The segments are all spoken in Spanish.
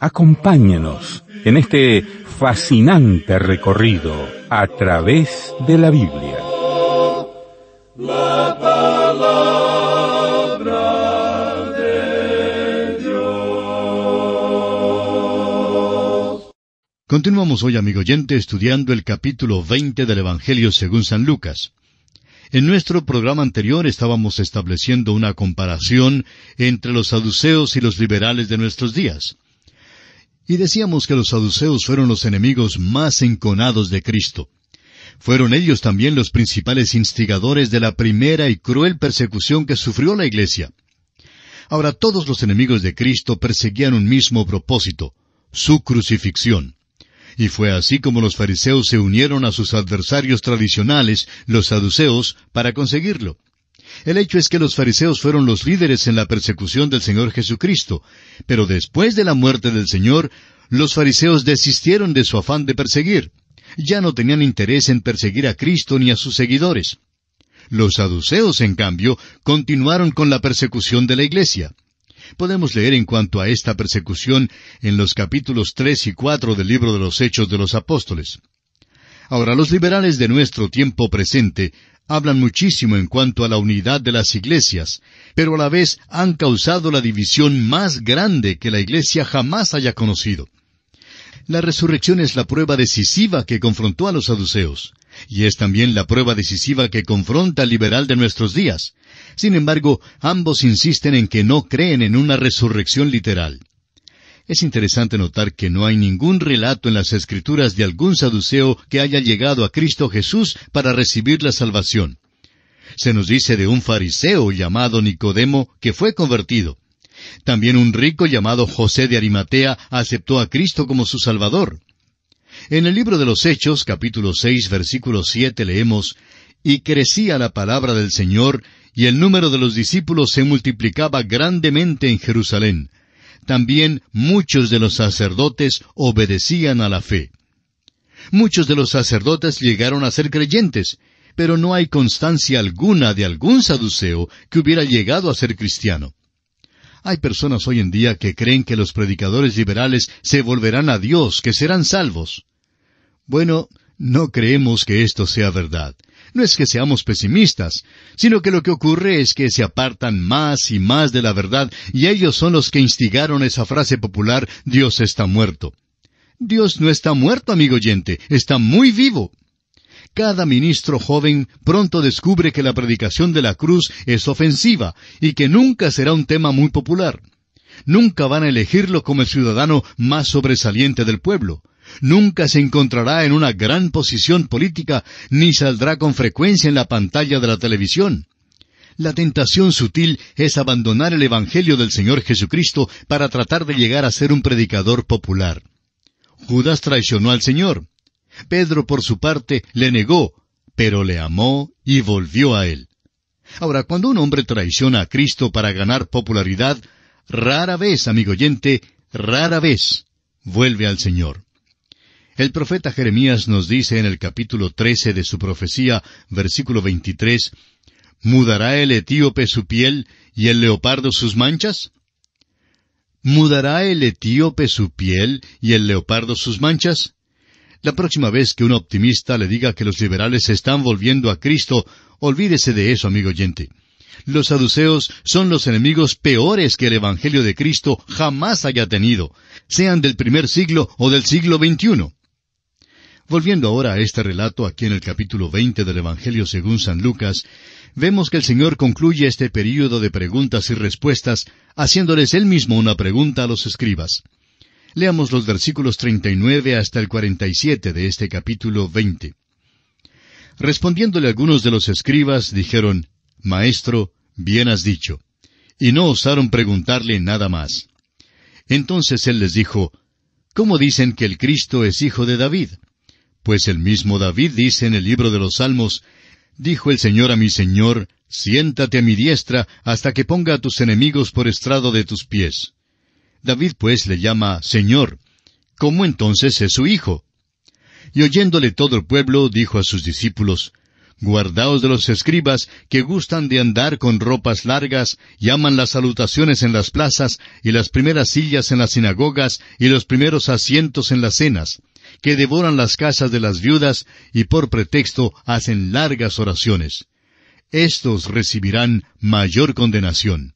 Acompáñenos en este fascinante recorrido a través de la Biblia. Continuamos hoy, amigo oyente, estudiando el capítulo 20 del Evangelio según San Lucas. En nuestro programa anterior estábamos estableciendo una comparación entre los saduceos y los liberales de nuestros días. Y decíamos que los saduceos fueron los enemigos más enconados de Cristo. Fueron ellos también los principales instigadores de la primera y cruel persecución que sufrió la Iglesia. Ahora todos los enemigos de Cristo perseguían un mismo propósito, su crucifixión. Y fue así como los fariseos se unieron a sus adversarios tradicionales, los saduceos, para conseguirlo. El hecho es que los fariseos fueron los líderes en la persecución del Señor Jesucristo, pero después de la muerte del Señor, los fariseos desistieron de su afán de perseguir. Ya no tenían interés en perseguir a Cristo ni a sus seguidores. Los saduceos, en cambio, continuaron con la persecución de la Iglesia. Podemos leer en cuanto a esta persecución en los capítulos tres y cuatro del libro de los Hechos de los Apóstoles. Ahora, los liberales de nuestro tiempo presente hablan muchísimo en cuanto a la unidad de las iglesias, pero a la vez han causado la división más grande que la iglesia jamás haya conocido. La resurrección es la prueba decisiva que confrontó a los saduceos, y es también la prueba decisiva que confronta al liberal de nuestros días. Sin embargo, ambos insisten en que no creen en una resurrección literal. Es interesante notar que no hay ningún relato en las escrituras de algún saduceo que haya llegado a Cristo Jesús para recibir la salvación. Se nos dice de un fariseo llamado Nicodemo que fue convertido. También un rico llamado José de Arimatea aceptó a Cristo como su Salvador. En el libro de los Hechos, capítulo 6, versículo 7, leemos Y crecía la palabra del Señor, y el número de los discípulos se multiplicaba grandemente en Jerusalén, también muchos de los sacerdotes obedecían a la fe. Muchos de los sacerdotes llegaron a ser creyentes, pero no hay constancia alguna de algún saduceo que hubiera llegado a ser cristiano. Hay personas hoy en día que creen que los predicadores liberales se volverán a Dios, que serán salvos. Bueno, no creemos que esto sea verdad. No es que seamos pesimistas, sino que lo que ocurre es que se apartan más y más de la verdad y ellos son los que instigaron esa frase popular Dios está muerto. Dios no está muerto, amigo oyente, está muy vivo. Cada ministro joven pronto descubre que la predicación de la cruz es ofensiva y que nunca será un tema muy popular. Nunca van a elegirlo como el ciudadano más sobresaliente del pueblo nunca se encontrará en una gran posición política, ni saldrá con frecuencia en la pantalla de la televisión. La tentación sutil es abandonar el Evangelio del Señor Jesucristo para tratar de llegar a ser un predicador popular. Judas traicionó al Señor. Pedro, por su parte, le negó, pero le amó y volvió a él. Ahora, cuando un hombre traiciona a Cristo para ganar popularidad, rara vez, amigo oyente, rara vez vuelve al Señor. El profeta Jeremías nos dice en el capítulo 13 de su profecía, versículo 23, ¿Mudará el etíope su piel y el leopardo sus manchas? ¿Mudará el etíope su piel y el leopardo sus manchas? La próxima vez que un optimista le diga que los liberales están volviendo a Cristo, olvídese de eso, amigo oyente. Los saduceos son los enemigos peores que el Evangelio de Cristo jamás haya tenido, sean del primer siglo o del siglo XXI. Volviendo ahora a este relato aquí en el capítulo 20 del Evangelio según San Lucas, vemos que el Señor concluye este período de preguntas y respuestas haciéndoles él mismo una pregunta a los escribas. Leamos los versículos 39 hasta el 47 de este capítulo 20. Respondiéndole algunos de los escribas, dijeron, Maestro, bien has dicho. Y no osaron preguntarle nada más. Entonces él les dijo, ¿Cómo dicen que el Cristo es hijo de David? Pues el mismo David dice en el libro de los Salmos, Dijo el Señor a mi Señor, Siéntate a mi diestra hasta que ponga a tus enemigos por estrado de tus pies. David pues le llama Señor. ¿Cómo entonces es su hijo? Y oyéndole todo el pueblo, dijo a sus discípulos, Guardaos de los escribas que gustan de andar con ropas largas, llaman las salutaciones en las plazas, y las primeras sillas en las sinagogas, y los primeros asientos en las cenas, que devoran las casas de las viudas y por pretexto hacen largas oraciones. Estos recibirán mayor condenación.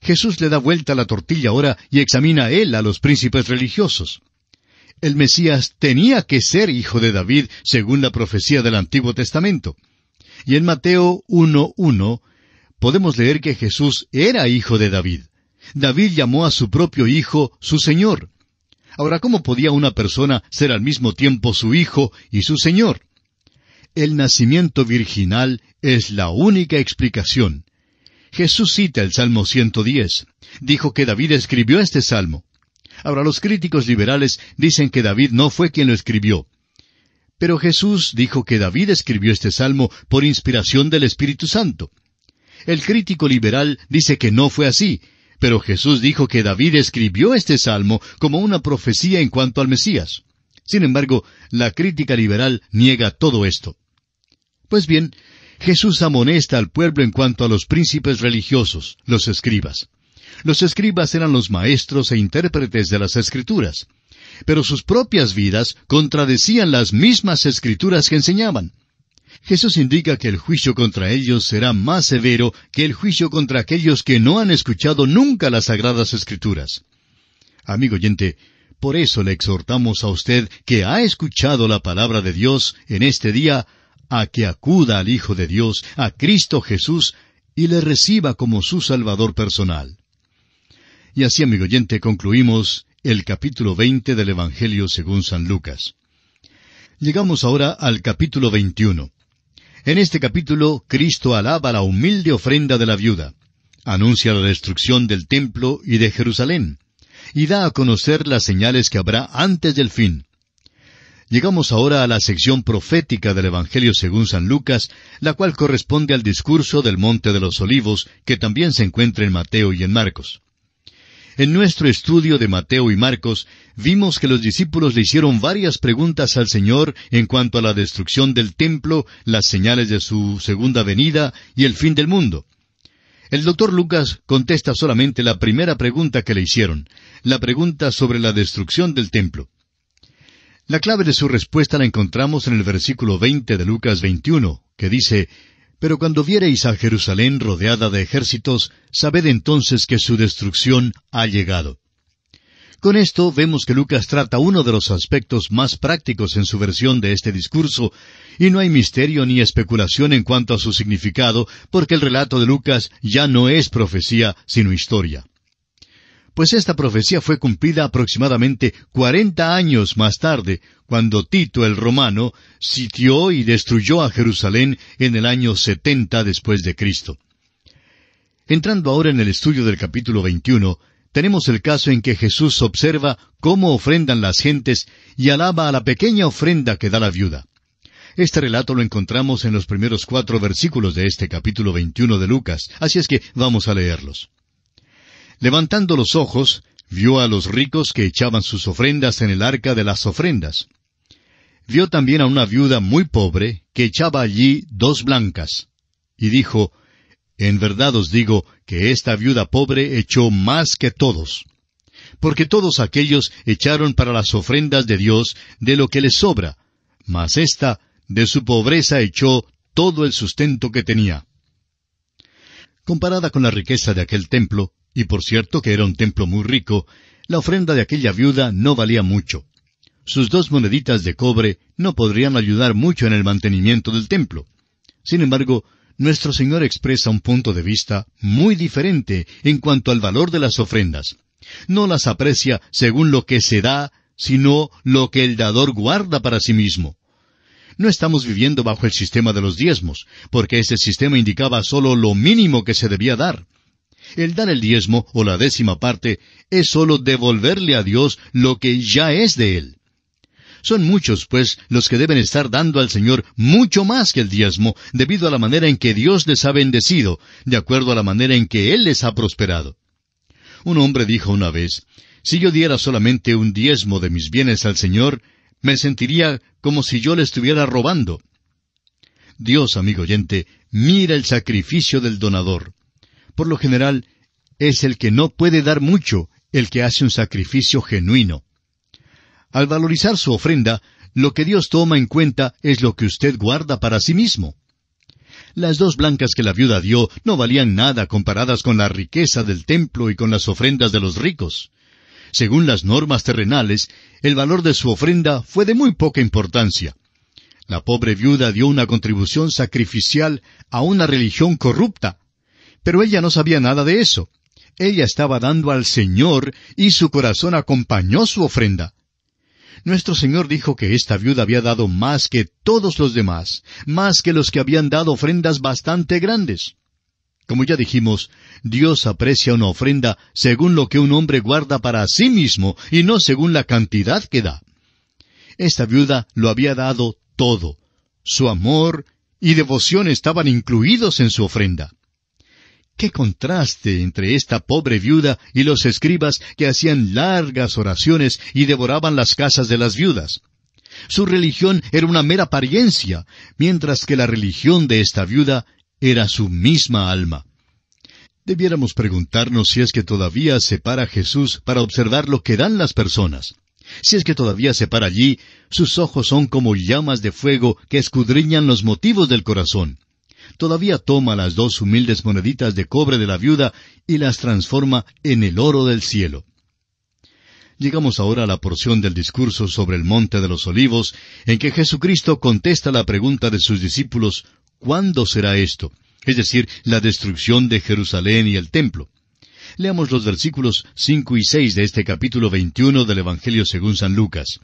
Jesús le da vuelta la tortilla ahora y examina él a los príncipes religiosos. El Mesías tenía que ser hijo de David según la profecía del Antiguo Testamento. Y en Mateo 1.1 podemos leer que Jesús era hijo de David. David llamó a su propio hijo su Señor. Ahora, ¿cómo podía una persona ser al mismo tiempo su hijo y su Señor? El nacimiento virginal es la única explicación. Jesús cita el Salmo 110. Dijo que David escribió este salmo. Ahora, los críticos liberales dicen que David no fue quien lo escribió. Pero Jesús dijo que David escribió este salmo por inspiración del Espíritu Santo. El crítico liberal dice que no fue así, pero Jesús dijo que David escribió este salmo como una profecía en cuanto al Mesías. Sin embargo, la crítica liberal niega todo esto. Pues bien, Jesús amonesta al pueblo en cuanto a los príncipes religiosos, los escribas. Los escribas eran los maestros e intérpretes de las escrituras, pero sus propias vidas contradecían las mismas escrituras que enseñaban. Jesús indica que el juicio contra ellos será más severo que el juicio contra aquellos que no han escuchado nunca las sagradas escrituras. Amigo oyente, por eso le exhortamos a usted que ha escuchado la palabra de Dios en este día a que acuda al Hijo de Dios, a Cristo Jesús, y le reciba como su Salvador personal. Y así, amigo oyente, concluimos el capítulo 20 del Evangelio según San Lucas. Llegamos ahora al capítulo 21. En este capítulo, Cristo alaba la humilde ofrenda de la viuda, anuncia la destrucción del templo y de Jerusalén, y da a conocer las señales que habrá antes del fin. Llegamos ahora a la sección profética del Evangelio según San Lucas, la cual corresponde al discurso del Monte de los Olivos, que también se encuentra en Mateo y en Marcos. En nuestro estudio de Mateo y Marcos vimos que los discípulos le hicieron varias preguntas al Señor en cuanto a la destrucción del templo, las señales de su segunda venida y el fin del mundo. El doctor Lucas contesta solamente la primera pregunta que le hicieron, la pregunta sobre la destrucción del templo. La clave de su respuesta la encontramos en el versículo 20 de Lucas 21, que dice, pero cuando viereis a Jerusalén rodeada de ejércitos, sabed entonces que su destrucción ha llegado. Con esto vemos que Lucas trata uno de los aspectos más prácticos en su versión de este discurso, y no hay misterio ni especulación en cuanto a su significado, porque el relato de Lucas ya no es profecía, sino historia pues esta profecía fue cumplida aproximadamente cuarenta años más tarde, cuando Tito el romano sitió y destruyó a Jerusalén en el año setenta después de Cristo. Entrando ahora en el estudio del capítulo 21, tenemos el caso en que Jesús observa cómo ofrendan las gentes y alaba a la pequeña ofrenda que da la viuda. Este relato lo encontramos en los primeros cuatro versículos de este capítulo 21 de Lucas, así es que vamos a leerlos. Levantando los ojos, vio a los ricos que echaban sus ofrendas en el arca de las ofrendas. Vio también a una viuda muy pobre que echaba allí dos blancas. Y dijo, En verdad os digo que esta viuda pobre echó más que todos. Porque todos aquellos echaron para las ofrendas de Dios de lo que les sobra, mas ésta de su pobreza echó todo el sustento que tenía. Comparada con la riqueza de aquel templo, y por cierto que era un templo muy rico, la ofrenda de aquella viuda no valía mucho. Sus dos moneditas de cobre no podrían ayudar mucho en el mantenimiento del templo. Sin embargo, nuestro Señor expresa un punto de vista muy diferente en cuanto al valor de las ofrendas. No las aprecia según lo que se da, sino lo que el dador guarda para sí mismo. No estamos viviendo bajo el sistema de los diezmos, porque ese sistema indicaba sólo lo mínimo que se debía dar. El dar el diezmo o la décima parte es sólo devolverle a Dios lo que ya es de Él. Son muchos, pues, los que deben estar dando al Señor mucho más que el diezmo, debido a la manera en que Dios les ha bendecido, de acuerdo a la manera en que Él les ha prosperado. Un hombre dijo una vez, si yo diera solamente un diezmo de mis bienes al Señor, me sentiría como si yo le estuviera robando. Dios, amigo oyente, mira el sacrificio del donador por lo general, es el que no puede dar mucho, el que hace un sacrificio genuino. Al valorizar su ofrenda, lo que Dios toma en cuenta es lo que usted guarda para sí mismo. Las dos blancas que la viuda dio no valían nada comparadas con la riqueza del templo y con las ofrendas de los ricos. Según las normas terrenales, el valor de su ofrenda fue de muy poca importancia. La pobre viuda dio una contribución sacrificial a una religión corrupta, pero ella no sabía nada de eso. Ella estaba dando al Señor y su corazón acompañó su ofrenda. Nuestro Señor dijo que esta viuda había dado más que todos los demás, más que los que habían dado ofrendas bastante grandes. Como ya dijimos, Dios aprecia una ofrenda según lo que un hombre guarda para sí mismo y no según la cantidad que da. Esta viuda lo había dado todo. Su amor y devoción estaban incluidos en su ofrenda. Qué contraste entre esta pobre viuda y los escribas que hacían largas oraciones y devoraban las casas de las viudas. Su religión era una mera apariencia, mientras que la religión de esta viuda era su misma alma. Debiéramos preguntarnos si es que todavía se para Jesús para observar lo que dan las personas. Si es que todavía se para allí, sus ojos son como llamas de fuego que escudriñan los motivos del corazón todavía toma las dos humildes moneditas de cobre de la viuda y las transforma en el oro del cielo. Llegamos ahora a la porción del discurso sobre el Monte de los Olivos, en que Jesucristo contesta la pregunta de sus discípulos, ¿cuándo será esto? Es decir, la destrucción de Jerusalén y el templo. Leamos los versículos 5 y 6 de este capítulo 21 del Evangelio según San Lucas.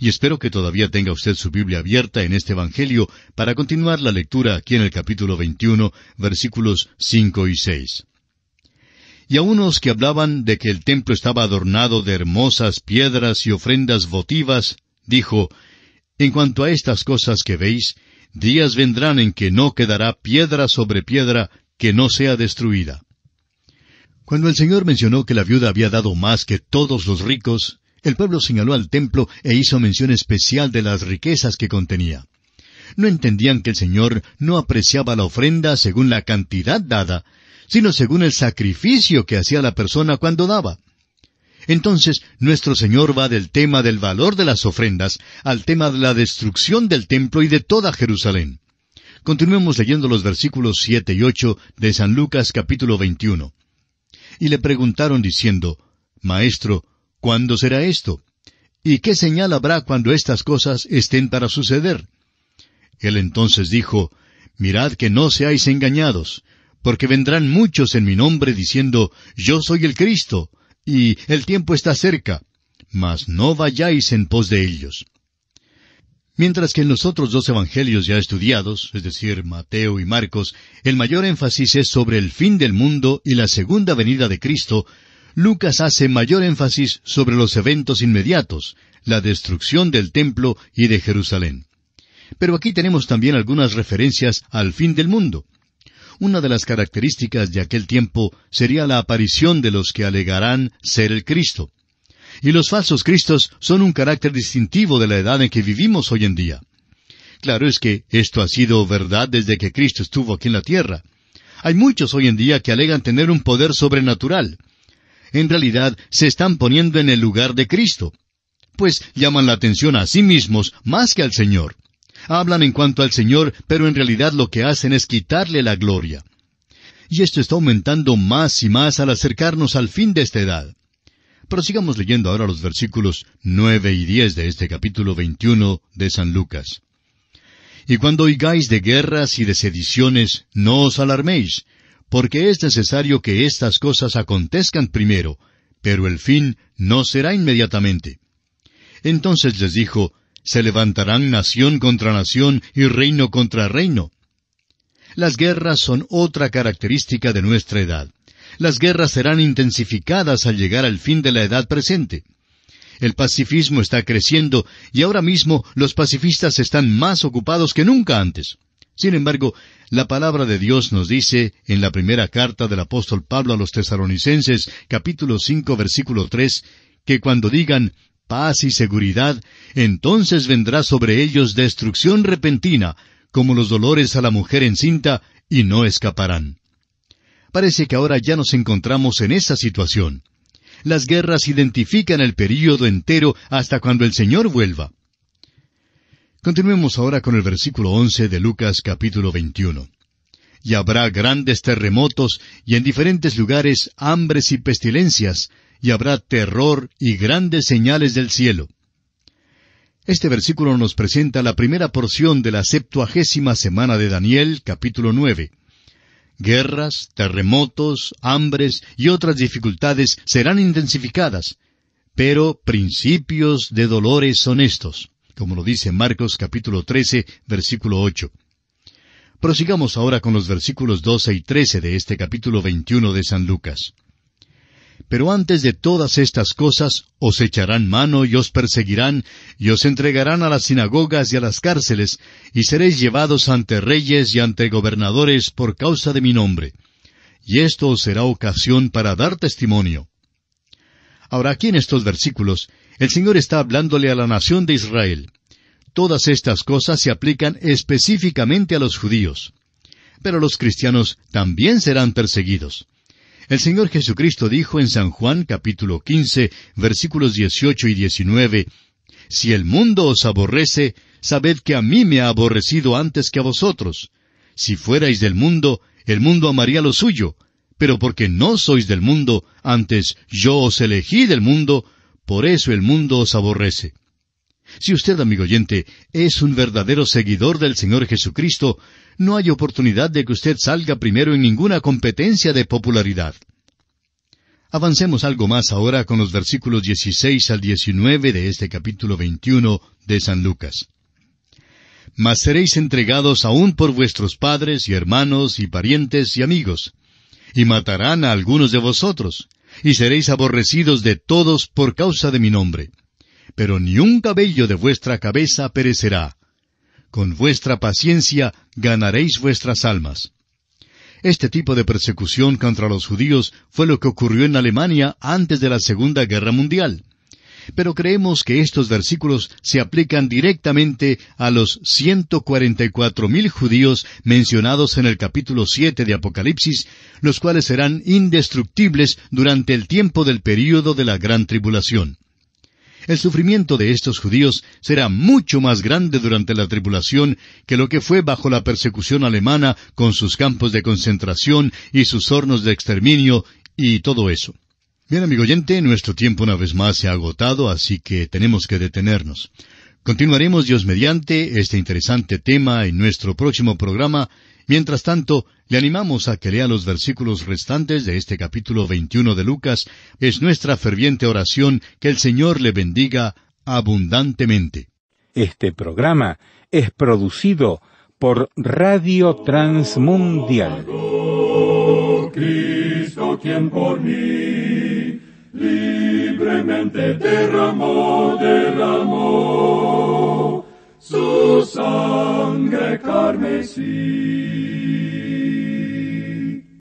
Y espero que todavía tenga usted su Biblia abierta en este Evangelio para continuar la lectura aquí en el capítulo 21, versículos 5 y 6. Y a unos que hablaban de que el templo estaba adornado de hermosas piedras y ofrendas votivas, dijo, En cuanto a estas cosas que veis, días vendrán en que no quedará piedra sobre piedra que no sea destruida. Cuando el Señor mencionó que la viuda había dado más que todos los ricos, el pueblo señaló al templo e hizo mención especial de las riquezas que contenía. No entendían que el Señor no apreciaba la ofrenda según la cantidad dada, sino según el sacrificio que hacía la persona cuando daba. Entonces, nuestro Señor va del tema del valor de las ofrendas al tema de la destrucción del templo y de toda Jerusalén. Continuemos leyendo los versículos siete y ocho de San Lucas capítulo veintiuno y le preguntaron diciendo, Maestro, ¿cuándo será esto? ¿Y qué señal habrá cuando estas cosas estén para suceder? Él entonces dijo, Mirad que no seáis engañados, porque vendrán muchos en mi nombre diciendo, Yo soy el Cristo, y el tiempo está cerca, mas no vayáis en pos de ellos. Mientras que en los otros dos evangelios ya estudiados, es decir, Mateo y Marcos, el mayor énfasis es sobre el fin del mundo y la segunda venida de Cristo, Lucas hace mayor énfasis sobre los eventos inmediatos, la destrucción del templo y de Jerusalén. Pero aquí tenemos también algunas referencias al fin del mundo. Una de las características de aquel tiempo sería la aparición de los que alegarán ser el Cristo y los falsos cristos son un carácter distintivo de la edad en que vivimos hoy en día. Claro es que esto ha sido verdad desde que Cristo estuvo aquí en la tierra. Hay muchos hoy en día que alegan tener un poder sobrenatural. En realidad se están poniendo en el lugar de Cristo. Pues llaman la atención a sí mismos más que al Señor. Hablan en cuanto al Señor, pero en realidad lo que hacen es quitarle la gloria. Y esto está aumentando más y más al acercarnos al fin de esta edad. Pero sigamos leyendo ahora los versículos nueve y diez de este capítulo veintiuno de San Lucas. Y cuando oigáis de guerras y de sediciones, no os alarméis, porque es necesario que estas cosas acontezcan primero, pero el fin no será inmediatamente. Entonces les dijo, se levantarán nación contra nación y reino contra reino. Las guerras son otra característica de nuestra edad. Las guerras serán intensificadas al llegar al fin de la edad presente. El pacifismo está creciendo y ahora mismo los pacifistas están más ocupados que nunca antes. Sin embargo, la palabra de Dios nos dice en la primera carta del apóstol Pablo a los tesaronicenses, capítulo 5, versículo 3, que cuando digan paz y seguridad, entonces vendrá sobre ellos destrucción repentina, como los dolores a la mujer encinta, y no escaparán. Parece que ahora ya nos encontramos en esa situación. Las guerras identifican el período entero hasta cuando el Señor vuelva. Continuemos ahora con el versículo 11 de Lucas capítulo 21. Y habrá grandes terremotos y en diferentes lugares hambres y pestilencias, y habrá terror y grandes señales del cielo. Este versículo nos presenta la primera porción de la septuagésima semana de Daniel, capítulo nueve. Guerras, terremotos, hambres y otras dificultades serán intensificadas, pero principios de dolores son estos, como lo dice Marcos capítulo 13, versículo ocho. Prosigamos ahora con los versículos doce y trece de este capítulo 21 de San Lucas. Pero antes de todas estas cosas os echarán mano y os perseguirán, y os entregarán a las sinagogas y a las cárceles, y seréis llevados ante reyes y ante gobernadores por causa de mi nombre. Y esto os será ocasión para dar testimonio. Ahora aquí en estos versículos, el Señor está hablándole a la nación de Israel. Todas estas cosas se aplican específicamente a los judíos. Pero los cristianos también serán perseguidos. El Señor Jesucristo dijo en San Juan capítulo quince, versículos dieciocho y 19, Si el mundo os aborrece, sabed que a mí me ha aborrecido antes que a vosotros. Si fuerais del mundo, el mundo amaría lo suyo, pero porque no sois del mundo, antes yo os elegí del mundo, por eso el mundo os aborrece. Si usted, amigo oyente, es un verdadero seguidor del Señor Jesucristo, no hay oportunidad de que usted salga primero en ninguna competencia de popularidad. Avancemos algo más ahora con los versículos 16 al 19 de este capítulo 21 de San Lucas. Mas seréis entregados aún por vuestros padres y hermanos y parientes y amigos, y matarán a algunos de vosotros, y seréis aborrecidos de todos por causa de mi nombre. Pero ni un cabello de vuestra cabeza perecerá con vuestra paciencia ganaréis vuestras almas. Este tipo de persecución contra los judíos fue lo que ocurrió en Alemania antes de la Segunda Guerra Mundial. Pero creemos que estos versículos se aplican directamente a los 144.000 mil judíos mencionados en el capítulo 7 de Apocalipsis, los cuales serán indestructibles durante el tiempo del período de la gran tribulación. El sufrimiento de estos judíos será mucho más grande durante la tribulación que lo que fue bajo la persecución alemana con sus campos de concentración y sus hornos de exterminio y todo eso. Bien, amigo oyente, nuestro tiempo una vez más se ha agotado, así que tenemos que detenernos. Continuaremos, Dios mediante, este interesante tema en nuestro próximo programa. Mientras tanto, le animamos a que lea los versículos restantes de este capítulo 21 de Lucas. Es nuestra ferviente oración que el Señor le bendiga abundantemente. Este programa es producido por Radio Transmundial. Oh, libremente derramó, derramó su sangre carmesí.